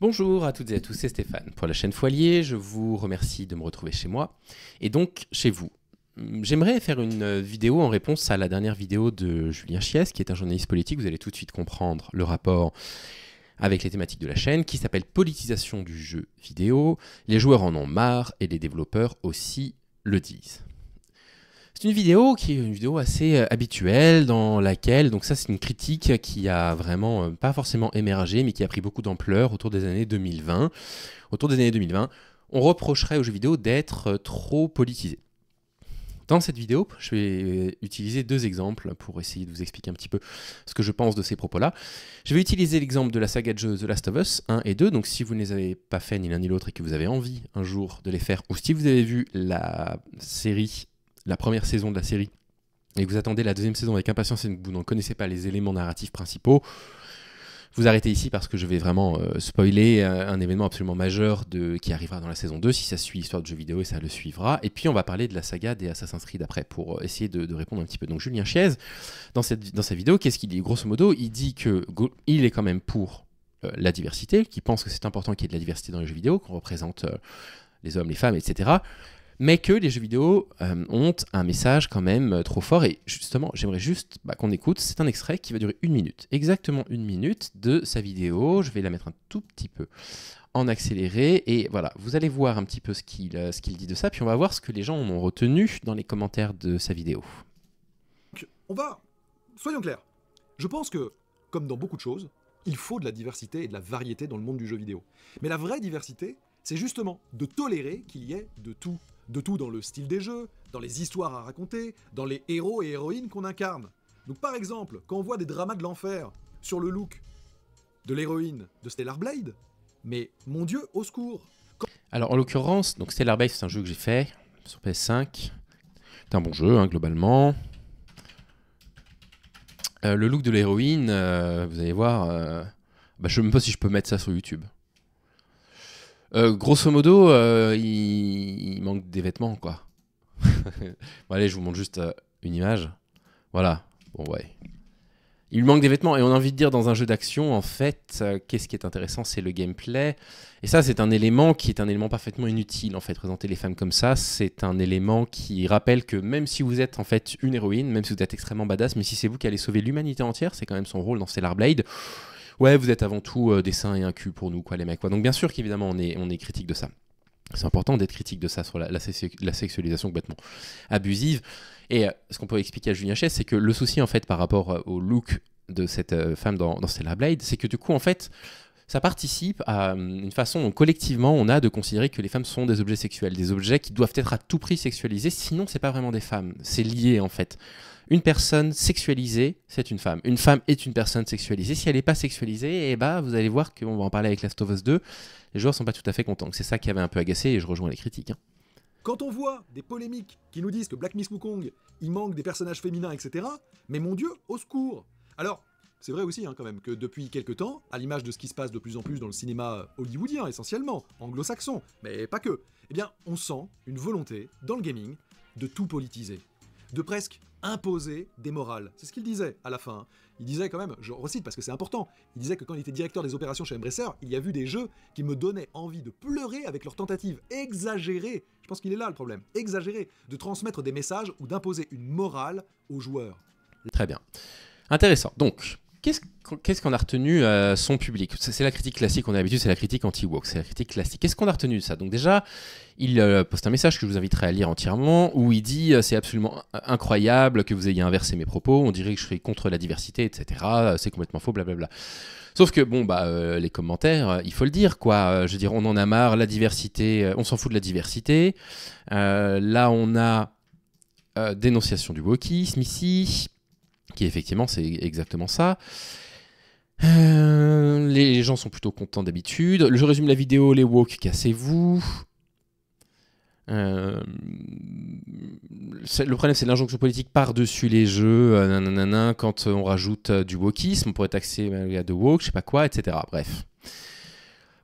Bonjour à toutes et à tous, c'est Stéphane pour la chaîne Foilier. Je vous remercie de me retrouver chez moi et donc chez vous. Hum, j'aimerais faire une euh, vidéo en réponse à la dernière vidéo de Julien Chies, qui est un journaliste politique. Vous allez tout de suite comprendre le rapport avec les thématiques de la chaîne, qui s'appelle Politisation du jeu vidéo. Les joueurs en ont marre et les développeurs aussi le disent. C'est une vidéo qui est une vidéo assez euh, habituelle dans laquelle, donc ça c'est une critique qui a vraiment euh, pas forcément émergé mais qui a pris beaucoup d'ampleur autour des années 2020. Autour des années 2020, on reprocherait aux jeux vidéo d'être euh, trop politisés. Dans cette vidéo, je vais utiliser deux exemples pour essayer de vous expliquer un petit peu ce que je pense de ces propos-là. Je vais utiliser l'exemple de la saga de jeu The Last of Us 1 et 2, donc si vous ne les avez pas fait ni l'un ni l'autre et que vous avez envie un jour de les faire, ou si vous avez vu la série la première saison de la série et que vous attendez la deuxième saison avec impatience et que vous n'en connaissez pas les éléments narratifs principaux, vous arrêtez ici parce que je vais vraiment euh, spoiler euh, un, événement absolument majeur de, qui arrivera dans la saison 2, si ça suit l'histoire de jeux vidéo et ça le suivra. Et puis on va parler de la saga des Assassin's Creed après pour essayer de, répondre un petit peu. Donc Julien Chiez, dans, cette, dans sa vidéo, qu'est-ce qu'il dit Grosso modo, il dit que il est quand même pour euh, la diversité, qu'il pense que c'est important qu'il y ait de la diversité dans les jeux vidéo, qu'on représente les hommes, les femmes, etc mais que les jeux vidéo euh, ont un message quand même euh, trop fort. Et justement, j'aimerais juste bah, qu'on écoute. C'est un extrait qui va durer une minute, exactement une minute de sa vidéo. Je vais la mettre un tout petit peu en accéléré. Et voilà, vous allez voir un petit peu ce qu'il euh, dit de ça, puis on va voir ce que les gens ont retenu dans les commentaires de sa vidéo. On va... Soyons clairs. Je pense que, comme dans beaucoup de choses, il faut de la diversité et de la variété dans le monde du jeu vidéo. Mais la vraie diversité, c'est justement de tolérer qu'il y ait de tout. De tout dans le style des jeux, dans les histoires à raconter, dans les héros et héroïnes qu'on incarne. Donc par exemple, quand on voit des dramas de l'enfer sur le look de l'héroïne de Stellar Blade, mais mon dieu, au secours Alors en l'occurrence, donc Stellar Blade c'est un jeu que j'ai fait sur PS5. C'est un bon jeu hein, globalement. Euh, le look de l'héroïne, euh, vous allez voir, euh, bah, je ne sais même pas si je peux mettre ça sur YouTube. Euh, grosso modo, euh, il... manque des vêtements, quoi. bon, allez, je vous montre juste euh, une image. Voilà. Bon, ouais. Il manque des vêtements. Et on a envie de dire, dans un jeu d'action, en fait, qu'est-ce qui est intéressant C'est le gameplay. Et ça, c'est un élément qui est un élément parfaitement inutile, en fait. Présenter les femmes comme ça, c'est un élément qui rappelle que même si vous êtes, en fait, une héroïne, même si vous êtes extrêmement badass, mais si c'est vous qui allez sauver l'humanité entière, c'est quand même son rôle dans Stellar Blade ouais, vous êtes avant tout euh, des seins et un cul pour nous, quoi, les mecs. Donc bien sûr qu'évidemment, on est, on est critique de ça. C'est important d'être critique de ça sur la, la, sexualisation complètement abusive. Et euh, ce qu'on peut expliquer à Julien Chess, c'est que le souci, en fait, par rapport euh, au look de cette femme dans, dans Stella Blade, c'est que du coup, en fait, ça participe à une façon collectivement on a de considérer que les femmes sont des objets sexuels, des objets qui doivent être à tout prix sexualisés, sinon c'est pas vraiment des femmes, c'est lié en fait. Une personne sexualisée, c'est une femme. Une femme est une personne sexualisée. Si elle n'est pas sexualisée, eh ben, vous allez voir qu'on va en parler avec la of Us 2. Les joueurs sont pas tout à fait contents. C'est ça qui avait un peu agacé et je rejoins les critiques. Hein. Quand on voit des polémiques qui nous disent que Black Miss Wukong, il manque des personnages féminins, etc., mais mon Dieu, au secours Alors, c'est vrai aussi hein, quand même que depuis quelques temps, à l'image de ce qui se passe de plus en plus dans le cinéma hollywoodien essentiellement, anglo-saxon, mais pas que, eh bien on sent une volonté dans le gaming de tout politiser de presque imposer des morales. C'est ce qu'il disait à la fin. Hein. Il disait quand même, je recite parce que c'est important, il disait que quand il était directeur des opérations chez Embracer, il y a vu des jeux qui me donnaient envie de pleurer avec leur tentative exagérée, je pense qu'il est là le problème, exagérée, de transmettre des messages ou d'imposer une morale aux joueurs. Très bien. Intéressant. Donc, Qu'est-ce qu'on a retenu euh, son public C'est la critique classique on a habitué, c'est la critique anti-woke, c'est la critique classique. Qu'est-ce qu'on a retenu de ça Donc déjà, il euh, poste un message que je vous inviterai à lire entièrement, où il dit euh, c'est absolument incroyable que vous ayez inversé mes propos, on dirait que je suis contre la diversité, etc. Euh, c'est complètement faux, blablabla. Sauf que bon, bah, les commentaires, il faut le dire, quoi. je veux dire, on en a marre, la diversité, on s'en fout de la diversité. là, on a dénonciation du wokisme ici qui effectivement c'est exactement ça. Euh, les gens sont plutôt contents d'habitude. Je résume la vidéo, les woke, cassez-vous. Euh, le problème, c'est l'injonction politique par-dessus les jeux, euh, quand on rajoute du wokisme, on pourrait taxer à de woke, je sais pas quoi, etc. Bref.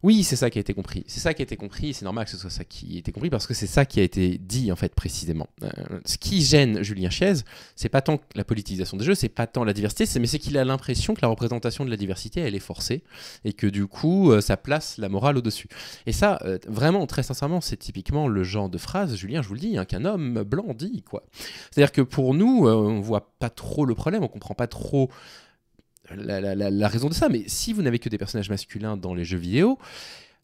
Oui, c'est ça qui a été compris. C'est ça qui a été compris. C'est normal que ce soit ça qui a été compris parce que c'est ça qui a été dit en fait précisément. Euh, ce qui gêne Julien Chiez, c'est pas tant la politisation des jeux, c'est pas tant la diversité, mais c'est qu'il a l'impression que la représentation de la diversité, elle est forcée et que du coup, euh, ça place la morale au-dessus. Et ça, euh, vraiment, très sincèrement, c'est typiquement le genre de phrase, Julien, je vous le dis, hein, qu'un homme blanc dit quoi. C'est-à-dire que pour nous, on voit pas trop le problème, on comprend pas trop la, raison de ça. Mais si vous n'avez que des personnages masculins dans les jeux vidéo,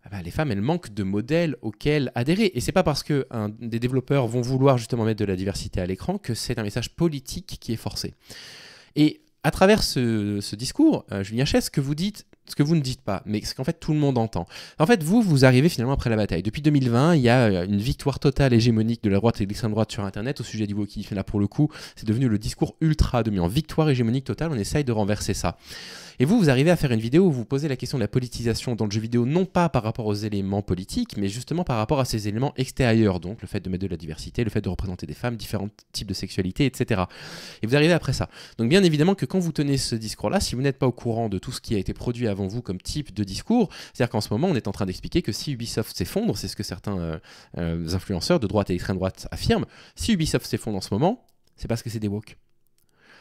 ah bah, les femmes, elles manquent de modèles auxquels adhérer. Et c'est pas parce que des développeurs vont vouloir justement mettre de la diversité à l'écran que c'est un message politique qui est forcé. Et à travers ce, discours, euh, Julien Chess, que vous dites, ce que vous ne dites pas, mais ce qu'en fait tout le monde entend. En fait, vous, vous arrivez finalement après la bataille. Depuis 2020, il y a euh, une victoire totale hégémonique de la droite et de l'extrême droite sur Internet au sujet du fait Là, pour le coup, c'est devenu le discours ultra demi en victoire hégémonique totale. On essaye de renverser ça. Et vous, vous arrivez à faire une vidéo où vous posez la question de la politisation dans le jeu vidéo, non pas par rapport aux éléments politiques, mais justement par rapport à ces éléments extérieurs, donc le fait de mettre de la diversité, le fait de représenter des femmes, différents types de sexualité, etc. Et vous arrivez après ça. Donc bien évidemment que quand vous tenez ce discours-là, si vous n'êtes pas au courant de tout ce qui a été produit avant vous comme type de discours. C'est-à-dire qu'en ce moment, on est en train d'expliquer que si Ubisoft s'effondre, c'est ce que certains euh, influenceurs de droite et d'extrême droite affirment, si Ubisoft s'effondre en ce moment, c'est parce que c'est des woke.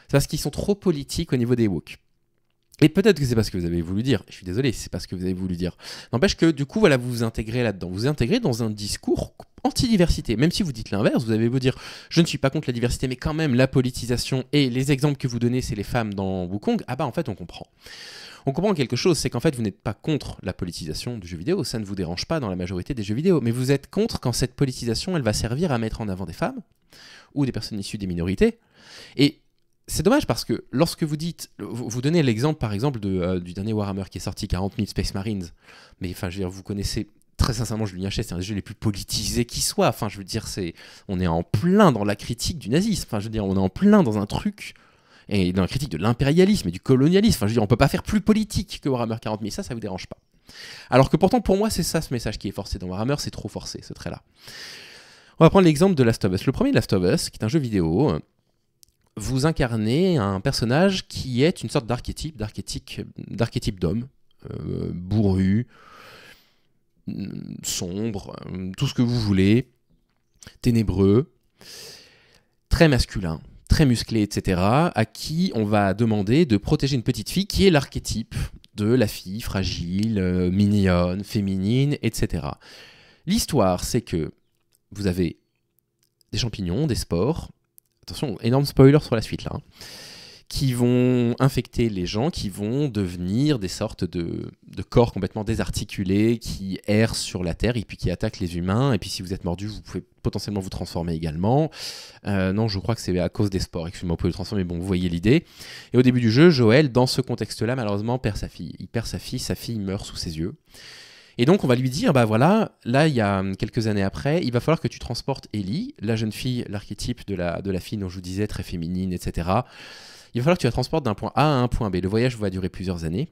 C'est parce qu'ils sont trop politiques au niveau des woke. Et peut-être que c'est ce que vous avez voulu dire. Je suis désolé, c'est parce que vous avez voulu dire. N'empêche que du coup, voilà, vous vous intégrez là-dedans. Vous vous intégrez dans un discours anti-diversité. Même si vous dites l'inverse, vous avez beau dire je ne suis pas contre la diversité, mais quand même la politisation et les exemples que vous donnez, c'est les femmes dans Wukong. Ah bah en fait, on comprend on comprend quelque chose, c'est qu'en fait, vous n'êtes pas contre la politisation du jeu vidéo, ça ne vous dérange pas dans la majorité des jeux vidéo, mais vous êtes contre quand cette politisation, elle va servir à mettre en avant des femmes ou des personnes issues des minorités. Et c'est dommage parce que lorsque vous dites, vous donnez l'exemple par exemple euh, du dernier Warhammer qui est sorti, 40 000 Space Marines, mais enfin, vous connaissez très sincèrement, Julien Hachette, c'est un des jeux les plus politisés qui soit. Enfin, je veux dire, c'est, on est en plein dans la critique du nazisme. Enfin, je veux dire, on est en plein dans un truc et dans la critique de l'impérialisme et du colonialisme. Enfin, je veux dire, on peut pas faire plus politique que Warhammer 40 000. Ça, ça vous dérange pas. Alors que pourtant, pour moi, c'est ça ce message qui est forcé dans Warhammer. C'est trop forcé, ce trait-là. On va prendre l'exemple de Last of Us. Le premier Last of Us, qui est un jeu vidéo, vous incarnez un personnage qui est une sorte d'archétype, d'archétype d'homme, euh, bourru, mm, sombre, euh, tout ce que vous voulez, ténébreux, très masculin, très musclés, etc., à qui on va demander de protéger une petite fille qui est l'archétype de la fille fragile, euh, mignonne, féminine, etc. L'histoire, c'est que vous avez des champignons, des spores. Attention, énorme spoiler sur la suite là. Hein qui vont infecter les gens, qui vont devenir des sortes de, de, corps complètement désarticulés, qui errent sur la Terre et puis qui attaquent les humains. Et puis si vous êtes mordu, vous pouvez potentiellement vous transformer également. Euh, non, je crois que c'est à cause des sports, excusez-moi, vous pouvez le transformer, bon, vous voyez l'idée. Et au début du jeu, Joël, dans ce contexte-là, malheureusement, perd sa fille. Il perd sa fille, sa fille meurt sous ses yeux. Et donc, on va lui dire, bah voilà, là, il y a quelques années après, il va falloir que tu transportes Ellie, la jeune fille, l'archétype de la, de la fille dont je vous disais, très féminine, etc. Il va falloir que tu la transportes d'un point A à un point B. Le voyage va durer plusieurs années.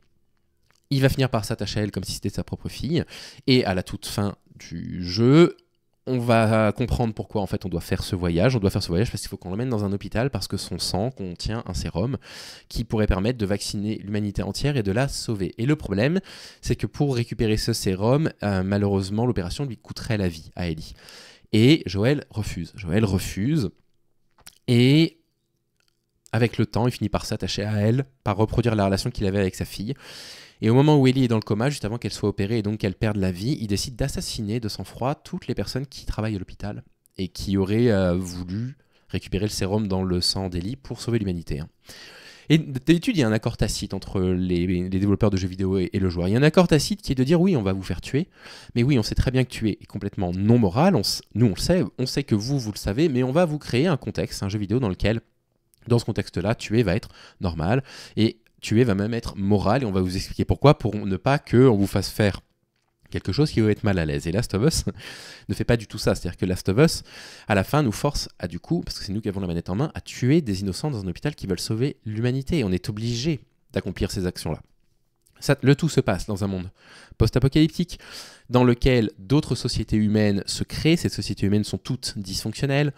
Il va finir par s'attacher à elle comme si c'était sa propre fille. Et à la toute fin du jeu, on va comprendre pourquoi en fait on doit faire ce voyage. On doit faire ce voyage parce qu'il faut qu'on l'emmène dans un hôpital parce que son sang contient un sérum qui pourrait permettre de vacciner l'humanité entière et de la sauver. Et le problème, c'est que pour récupérer ce sérum, euh, malheureusement, l'opération lui coûterait la vie à Ellie. Et Joël refuse. Joël refuse. Et avec le temps, il finit par s'attacher à elle, par reproduire la relation qu'il avait avec sa fille. Et au moment où Ellie est dans le coma, juste avant qu'elle soit opérée et donc qu'elle perde la vie, il décide d'assassiner de sang-froid toutes les personnes qui travaillent à l'hôpital et qui auraient euh, voulu récupérer le sérum dans le sang d'Ellie pour sauver l'humanité. Hein. Et d'habitude, il y a un accord tacite entre les, développeurs de jeux vidéo et, le joueur. Il y a un accord tacite qui est de dire oui, on va vous faire tuer, mais oui, on sait très bien que tuer est complètement non moral. On, nous, on le sait, on sait que vous, vous le savez, mais on va vous créer un contexte, un jeu vidéo dans lequel dans ce contexte-là, tuer va être normal et tuer va même être moral et on va vous expliquer pourquoi pour ne pas que on vous fasse faire quelque chose qui va être mal à l'aise. Et Last of Us ne fait pas du tout ça. C'est-à-dire que Last of Us, à la fin, nous force à du coup, parce que c'est nous qui avons la manette en main, à tuer des innocents dans un hôpital qui veulent sauver l'humanité. Et on est obligé d'accomplir ces actions-là. le tout se passe dans un monde post-apocalyptique dans lequel d'autres sociétés humaines se créent. Ces sociétés humaines sont toutes dysfonctionnelles.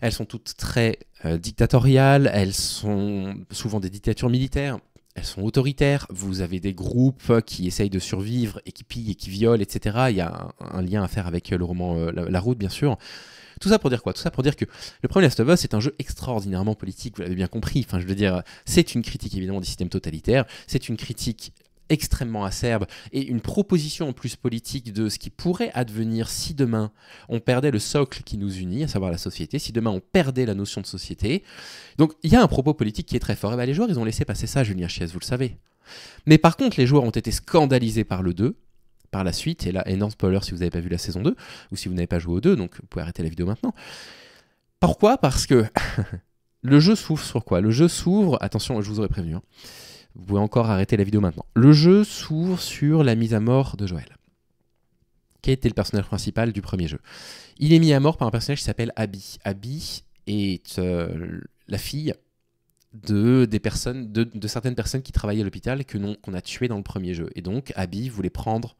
Elles sont toutes très euh, dictatoriales, elles sont souvent des dictatures militaires, elles sont autoritaires, vous avez des groupes qui essayent de survivre et qui pillent et qui violent, etc. Il y a un, lien à faire avec euh, le roman euh, la, Route, bien sûr. Tout ça pour dire quoi Tout ça pour dire que le premier Last of Us est un jeu extraordinairement politique, vous l'avez bien compris. Enfin, je veux dire, c'est une critique évidemment des systèmes totalitaires, c'est une critique extrêmement acerbe et une proposition en plus politique de ce qui pourrait advenir si demain on perdait le socle qui nous unit, à savoir la société, si demain on perdait la notion de société. Donc il y a un propos politique qui est très fort. Et eh ben, les joueurs, ils ont laissé passer ça, Julien Chies, vous le savez. Mais par contre, les joueurs ont été scandalisés par le 2 par la suite, et là, énorme spoiler si vous n'avez pas vu la saison 2, ou si vous n'avez pas joué au 2, donc vous pouvez arrêter la vidéo maintenant. Pourquoi Parce que le jeu s'ouvre sur quoi Le jeu s'ouvre, attention, je vous aurais prévenu, hein. Vous pouvez encore arrêter la vidéo maintenant. Le jeu s'ouvre sur la mise à mort de Joël, qui était le personnage principal du premier jeu. Il est mis à mort par un personnage qui s'appelle Abby. Abby est euh, la fille de, des personnes, de, certaines personnes qui travaillaient à l'hôpital que qu'on a tué dans le premier jeu. Et donc, Abby voulait prendre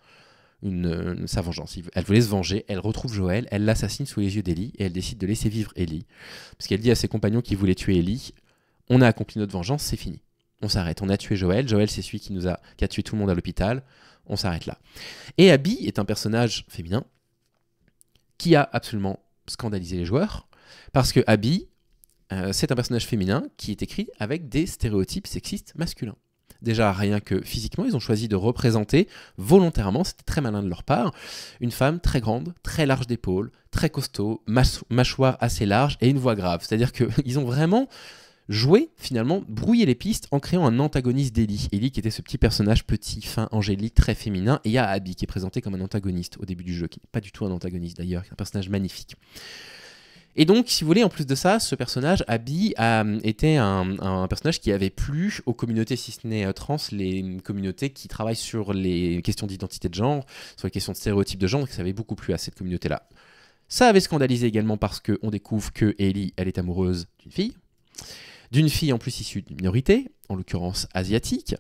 une, euh, sa vengeance. Elle voulait se venger, elle retrouve Joël, elle l'assassine sous les yeux d'Ellie et elle décide de laisser vivre Ellie. Parce qu'elle dit à ses compagnons qui voulaient tuer Ellie On a accompli notre vengeance, c'est fini on s'arrête, on a tué Joël, Joël c'est celui qui, nous a, tué tout le monde à l'hôpital, on s'arrête là. Et Abby est un personnage féminin qui a absolument scandalisé les joueurs, parce que Abby, euh, c'est un personnage féminin qui est écrit avec des stéréotypes sexistes masculins. Déjà, rien que physiquement, ils ont choisi de représenter volontairement, c'était très malin de leur part, une femme très grande, très large d'épaules, très costaud, mâchoire assez large et une voix grave. C'est-à-dire qu'ils ont vraiment jouer, finalement brouiller les pistes en créant un antagoniste d'Eli. Ellie qui était ce petit personnage petit, fin, angélique, très féminin, et il y a Abby qui est présenté comme un antagoniste au début du jeu, qui n'est pas du tout un antagoniste d'ailleurs, qui est un personnage magnifique. Et donc, si vous voulez, en plus de ça, ce personnage, Abby, a, euh, était un, personnage qui avait plu aux communautés, si ce n'est euh, trans, les communautés qui travaillent sur les questions d'identité de genre, sur les questions de stéréotypes de genre, qui ça avait beaucoup plu à cette communauté-là. Ça avait scandalisé également parce qu'on découvre que Ellie, elle est amoureuse d'une fille d'une fille en plus issue d'une minorité, en l'occurrence asiatique.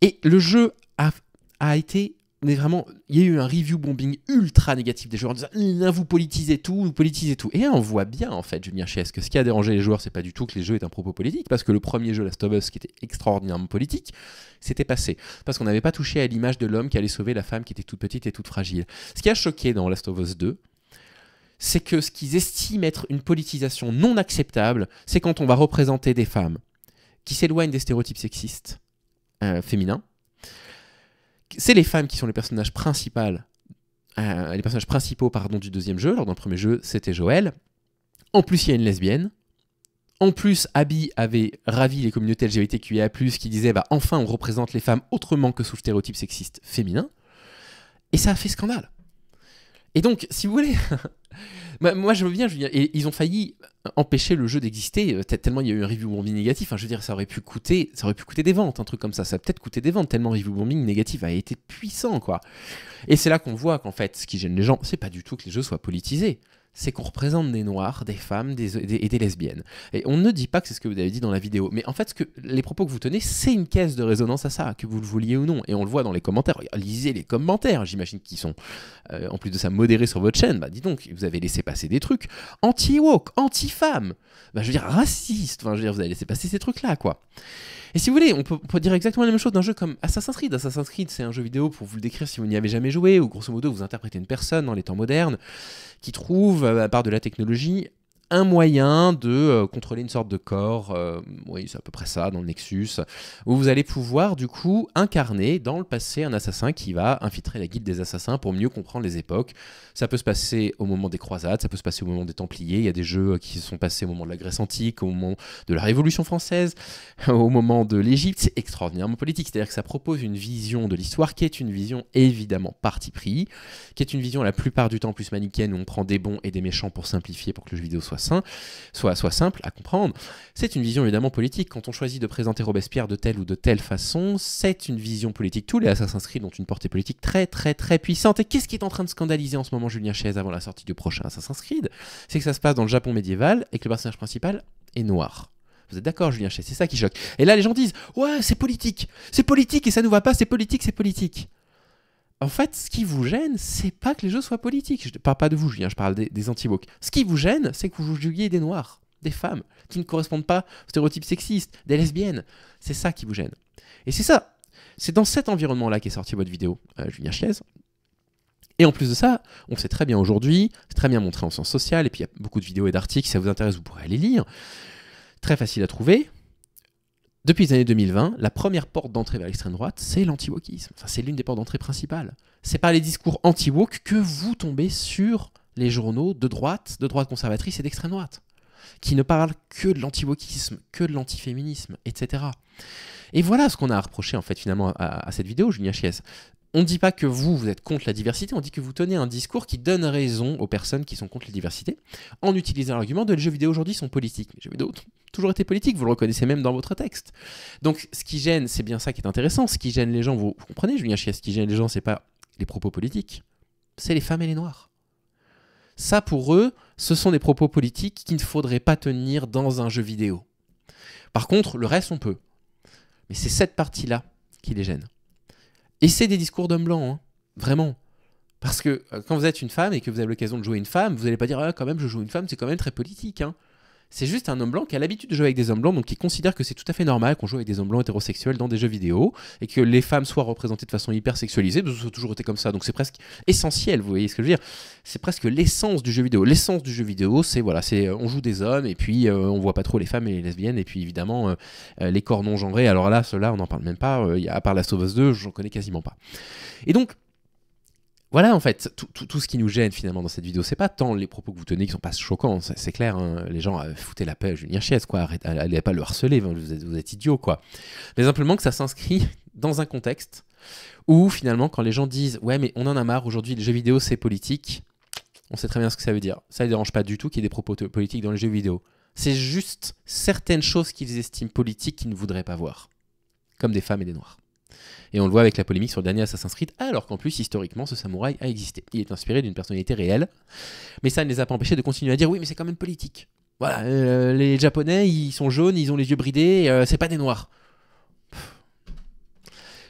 Et le jeu a, a été vraiment, il y a eu un review bombing ultra négatif des joueurs en disant vous politisez tout, vous politisez tout. Et on voit bien en fait, Julien Chies, que ce qui a dérangé les joueurs, c'est pas du tout que les jeux aient un propos politique, parce que le premier jeu, Last of Us, qui était extraordinairement politique, s'était passé. Parce qu'on n'avait pas touché à l'image de l'homme qui allait sauver la femme qui était toute petite et toute fragile. Ce qui a choqué dans Last of Us 2, c'est que ce qu'ils estiment être une politisation non acceptable, c'est quand on va représenter des femmes qui s'éloignent des stéréotypes sexistes euh, féminins. C'est les femmes qui sont les personnages principaux, euh, les personnages principaux pardon, du deuxième jeu. Dans le premier jeu, c'était Joël. En plus, il y a une lesbienne. En plus, Abby avait ravi les communautés LGBTQIA+, qui disaient bah, « Enfin, on représente les femmes autrement que sous le stéréotype sexiste féminin. » Et ça a fait scandale. Et donc, si vous voulez, moi, je veux bien, ils ont failli empêcher le jeu d'exister euh, tellement il y a eu un review bombing négatif. je veux dire, ça aurait pu coûter, ça aurait pu coûter des ventes, un truc comme ça. Ça a peut-être coûté des ventes tellement review bombing négatif a été puissant, quoi. Et c'est là qu'on voit qu'en fait, ce qui gêne les gens, c'est pas du tout que les jeux soient politisés c'est qu'on représente des noirs, des femmes des, et des lesbiennes. Et on ne dit pas que c'est ce que vous avez dit dans la vidéo, mais en fait, que, les propos que vous tenez, c'est une caisse de résonance à ça, que vous le vouliez ou non. Et on le voit dans les commentaires. Lisez les commentaires, j'imagine qu'ils sont, euh, en plus de ça, modérés sur votre chaîne. Bah, dis donc, vous avez laissé passer des trucs anti-woke, anti-femme, bah, je veux dire raciste. Enfin, je veux dire, vous avez laissé passer ces trucs-là, quoi. Et si vous voulez, on peut, dire exactement la même chose d'un jeu comme Assassin's Creed. Assassin's Creed, c'est un jeu vidéo pour vous le décrire si vous n'y avez jamais joué, ou grosso modo, vous interprétez une personne dans les temps modernes qui trouve euh, à part de la technologie, un moyen de euh, contrôler une sorte de corps, euh, oui c'est à peu près ça dans le Nexus, où vous allez pouvoir du coup incarner dans le passé un assassin qui va infiltrer la guilde des assassins pour mieux comprendre les époques. Ça peut se passer au moment des croisades, ça peut se passer au moment des Templiers, il y a des jeux qui se sont passés au moment de la Grèce antique, au moment de la Révolution française, au moment de l'Égypte, c'est extraordinairement politique, c'est-à-dire que ça propose une vision de l'histoire qui est une vision évidemment parti pris, qui est une vision la plupart du temps plus manichéenne où on prend des bons et des méchants pour simplifier pour que le jeu vidéo soit soit, simple à comprendre. C'est une vision évidemment politique. Quand on choisit de présenter Robespierre de telle ou de telle façon, c'est une vision politique. Tous les Assassin's Creed ont une portée politique très très très puissante. Et qu'est-ce qui est en train de scandaliser en ce moment Julien Chaise avant la sortie du prochain Assassin's Creed C'est que ça se passe dans le Japon médiéval et que le personnage principal est noir. Vous êtes d'accord, Julien Chaise C'est ça qui choque. Et là, les gens disent Ouais, c'est politique, c'est politique et ça nous va pas, c'est politique, c'est politique en fait, ce qui vous gêne, c'est pas que les jeux soient politiques. Je ne parle pas de vous, Julien, je parle des, des anti Ce qui vous gêne, c'est que vous jugiez des noirs, des femmes, qui ne correspondent pas aux stéréotypes sexistes, des lesbiennes. C'est ça qui vous gêne. Et c'est ça. C'est dans cet environnement-là qu'est sortie votre vidéo, euh, Julien Chiez. Et en plus de ça, on sait très bien aujourd'hui, c'est très bien montré en sens social, et puis il y a beaucoup de vidéos et d'articles, si ça vous intéresse, vous pourrez aller lire. Très facile à trouver. Depuis les années 2020, la première porte d'entrée vers l'extrême droite, c'est lanti c'est l'une des portes d'entrée principales. C'est par les discours anti-wok que vous tombez sur les journaux de droite, de droite conservatrice et d'extrême droite, qui ne parlent que de lanti que de l'antiféminisme, etc. Et voilà ce qu'on a reproché en fait finalement à, à cette vidéo, Julien Chies on ne dit pas que vous, vous êtes contre la diversité, on dit que vous tenez un discours qui donne raison aux personnes qui sont contre la diversité, en utilisant l'argument de les jeux vidéo aujourd'hui sont politiques. Les d'autres vidéo ont toujours été politiques, vous le reconnaissez même dans votre texte. Donc ce qui gêne, c'est bien ça qui est intéressant, ce qui gêne les gens, vous, comprenez Julien Chies, ce qui gêne les gens, c'est pas les propos politiques, c'est les femmes et les noirs. Ça pour eux, ce sont des propos politiques qu'il ne faudrait pas tenir dans un jeu vidéo. Par contre, le reste, on peut. Mais c'est cette partie-là qui les gêne. Et c'est des discours d'hommes blancs, hein. vraiment. Parce que euh, quand vous êtes une femme et que vous avez l'occasion de jouer une femme, vous n'allez pas dire ah, quand même je joue une femme, c'est quand même très politique. Hein c'est juste un homme blanc qui a l'habitude de jouer avec des hommes blancs, donc qui considère que c'est tout à fait normal qu'on joue avec des hommes blancs hétérosexuels dans des jeux vidéo, et que les femmes soient représentées de façon hyper sexualisée, ça toujours été comme ça, donc c'est presque essentiel, vous voyez ce que je veux dire C'est presque l'essence du jeu vidéo. L'essence du jeu vidéo, c'est voilà, c'est euh, on joue des hommes, et puis euh, on voit pas trop les femmes et les lesbiennes, et puis évidemment euh, les corps non genrés, alors là, ceux on n'en parle même pas, à part la Sauveuse 2, j'en connais quasiment pas. Et donc, voilà, en fait, tout, tout, ce qui nous gêne finalement dans cette vidéo, c'est pas tant les propos que vous tenez qui sont pas choquants, c'est clair, hein. les gens à euh, foutaient la paix à Julien Chies, quoi, allez pas le harceler, vous êtes, vous idiots, quoi. Mais simplement que ça s'inscrit dans un contexte où finalement, quand les gens disent Ouais, mais on en a marre, aujourd'hui, le jeu vidéo, c'est politique, on sait très bien ce que ça veut dire. Ça ne dérange pas du tout qu'il y ait des propos politiques dans le jeu vidéo. C'est juste certaines choses qu'ils estiment politiques qu'ils ne voudraient pas voir, comme des femmes et des noirs. Et on le voit avec la polémique sur le dernier Assassin's Creed, alors qu'en plus, historiquement, ce samouraï a existé. Il est inspiré d'une personnalité réelle, mais ça ne les a pas empêchés de continuer à dire oui, mais c'est quand même politique. Voilà, euh, les Japonais, ils sont jaunes, ils ont les yeux bridés, euh, c'est pas des Noirs.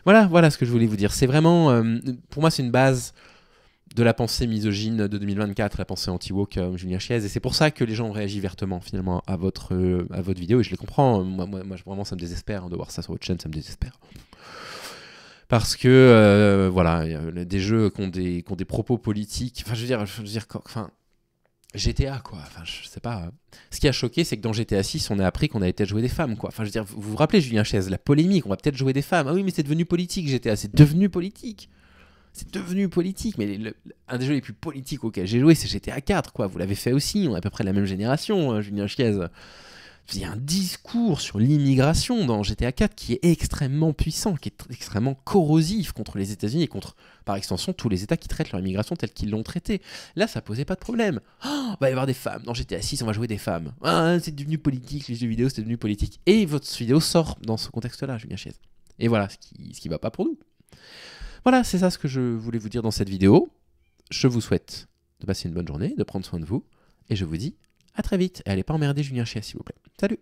Voilà, voilà ce que je voulais vous dire. C'est vraiment, euh, pour moi, c'est une base de la pensée misogyne de 2024, la pensée anti-woke Julien Chiez. Et c'est pour ça que les gens ont réagi vertement finalement à votre, à votre vidéo. Et je les comprends. Moi, moi, vraiment, ça me désespère hein, de voir ça sur votre chaîne, ça me désespère parce que euh, voilà, voilà, y a des jeux qui ont des, propos politiques. Enfin, je veux dire, je veux dire, enfin, GTA quoi. Enfin, je sais pas. Hein. Ce qui a choqué, c'est que dans GTA 6, on a appris qu'on allait peut-être jouer des femmes quoi. Enfin, je veux dire, vous vous rappelez Julien Chaise, la polémique, on va peut-être jouer des femmes. Ah oui, mais c'est devenu politique GTA, c'est devenu politique. C'est devenu politique, mais un des jeux les plus politiques auxquels j'ai joué, c'est GTA 4, quoi. Vous l'avez fait aussi, on est à peu près de la même génération, hein, Julien Chiez. Il y a un discours sur l'immigration dans GTA 4 qui est extrêmement puissant, qui est extrêmement corrosif contre les États-Unis et contre, par extension, tous les États qui traitent leur immigration telle qu'ils l'ont traitée. Là, ça posait pas de problème. Oh, il va y avoir des femmes. Dans GTA 6, on va jouer des femmes. Ah, c'est devenu politique, les jeux vidéo, c'est devenu politique. Et votre vidéo sort dans ce contexte-là, Julien Chiez. Et voilà, ce qui, ce qui va pas pour nous. Voilà, c'est ça ce que je voulais vous dire dans cette vidéo. Je vous souhaite de passer une bonne journée, de prendre soin de vous, et je vous dis à très vite et allez pas emmerder Julien Chia s'il vous plaît. Salut